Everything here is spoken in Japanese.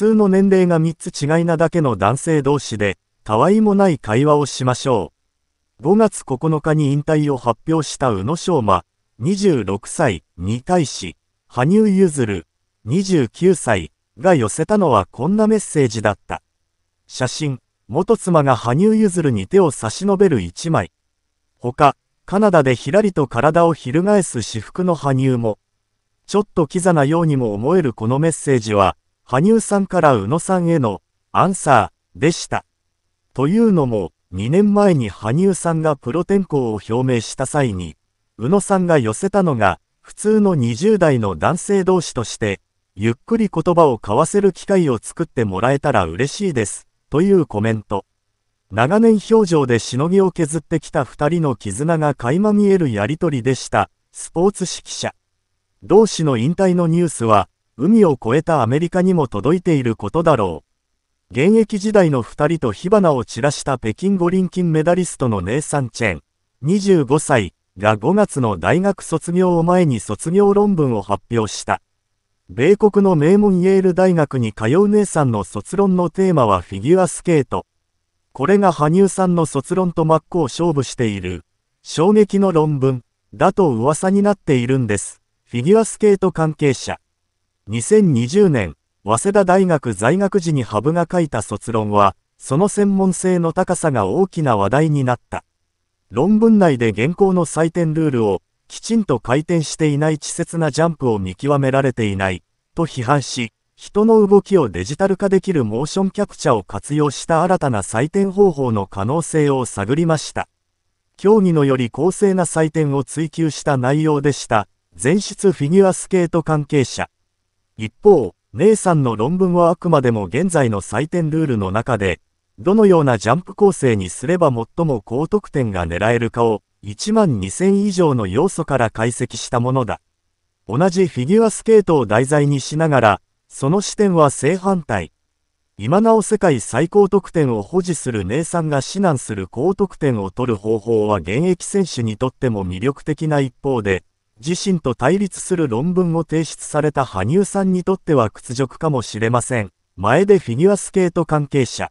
通の年齢が3つ違いなだけの男性同士で、たわいもない会話をしましょう。5月9日に引退を発表した宇野昌磨、26歳に対し、羽生結弦、29歳が寄せたのはこんなメッセージだった。写真、元妻が羽生結弦に手を差し伸べる一枚。他、カナダでひらりと体を翻す私服の羽生も、ちょっとキザなようにも思えるこのメッセージは、羽生さんから宇野さんへのアンサーでした。というのも、2年前に羽生さんがプロ転向を表明した際に、宇野さんが寄せたのが、普通の20代の男性同士として、ゆっくり言葉を交わせる機会を作ってもらえたら嬉しいです、というコメント。長年表情でしのぎを削ってきた2人の絆が垣間見えるやりとりでした、スポーツ指揮者。同士の引退のニュースは、海を越えたアメリカにも届いていることだろう。現役時代の2人と火花を散らした北京五輪金メダリストのネイサン・チェン、25歳が5月の大学卒業を前に卒業論文を発表した。米国の名門イェール大学に通う姉さんの卒論のテーマはフィギュアスケート。これが羽生さんの卒論と真っ向勝負している、衝撃の論文、だと噂になっているんです。フィギュアスケート関係者。2020年、早稲田大学在学時にハブが書いた卒論は、その専門性の高さが大きな話題になった。論文内で現行の採点ルールを、きちんと回転していない稚拙なジャンプを見極められていない、と批判し、人の動きをデジタル化できるモーションキャプチャを活用した新たな採点方法の可能性を探りました。競技のより公正な採点を追求した内容でした。全室フィギュアスケート関係者。一方、ネイさんの論文はあくまでも現在の採点ルールの中で、どのようなジャンプ構成にすれば最も高得点が狙えるかを1万2000以上の要素から解析したものだ。同じフィギュアスケートを題材にしながら、その視点は正反対。今なお世界最高得点を保持するネイさんが指南する高得点を取る方法は現役選手にとっても魅力的な一方で、自身と対立する論文を提出された羽生さんにとっては屈辱かもしれません。前でフィギュアスケート関係者。